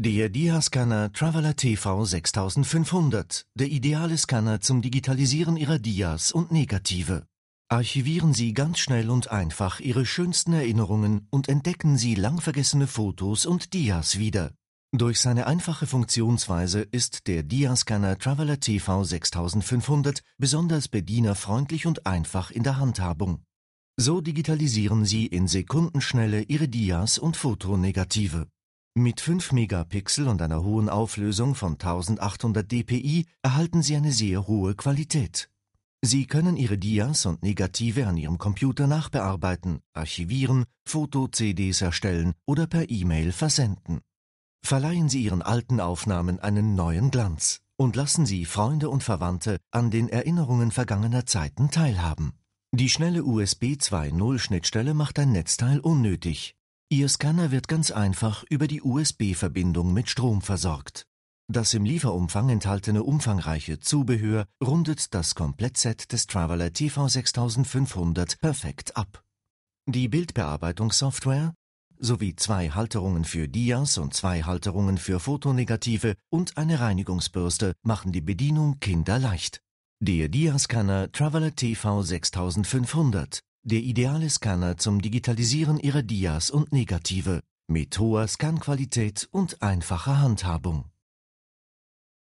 Der Dia-Scanner Traveler TV 6500, der ideale Scanner zum Digitalisieren Ihrer Dias und Negative. Archivieren Sie ganz schnell und einfach Ihre schönsten Erinnerungen und entdecken Sie lang vergessene Fotos und Dias wieder. Durch seine einfache Funktionsweise ist der Dia-Scanner Traveler TV 6500 besonders bedienerfreundlich und einfach in der Handhabung. So digitalisieren Sie in Sekundenschnelle Ihre Dias und Fotonegative. Mit 5 Megapixel und einer hohen Auflösung von 1800 dpi erhalten Sie eine sehr hohe Qualität. Sie können Ihre Dias und Negative an Ihrem Computer nachbearbeiten, archivieren, Foto-CDs erstellen oder per E-Mail versenden. Verleihen Sie Ihren alten Aufnahmen einen neuen Glanz und lassen Sie Freunde und Verwandte an den Erinnerungen vergangener Zeiten teilhaben. Die schnelle USB 2.0 Schnittstelle macht ein Netzteil unnötig, Ihr Scanner wird ganz einfach über die USB-Verbindung mit Strom versorgt. Das im Lieferumfang enthaltene umfangreiche Zubehör rundet das Komplettset des Traveler TV6500 perfekt ab. Die Bildbearbeitungssoftware sowie zwei Halterungen für Dias und zwei Halterungen für Fotonegative und eine Reinigungsbürste machen die Bedienung kinderleicht. Der Diascanner Traveler TV6500 der ideale Scanner zum Digitalisieren Ihrer Dias und Negative mit hoher Scanqualität und einfacher Handhabung